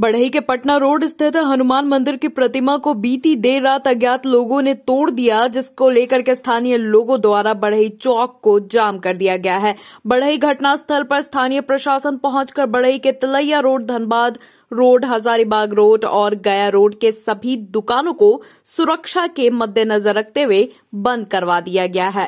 बढ़ई के पटना रोड स्थित हनुमान मंदिर की प्रतिमा को बीती देर रात अज्ञात लोगों ने तोड़ दिया जिसको लेकर के स्थानीय लोगों द्वारा बढ़ई चौक को जाम कर दिया गया है बढ़ई घटनास्थल पर स्थानीय प्रशासन पहुंचकर बढ़ई के Tilaiya road Dhanbad road Hazaribagh road और गया रोड के सभी दुकानों को सुरक्षा के मद्देनजर रखते हुए बंद करवा दिया गया है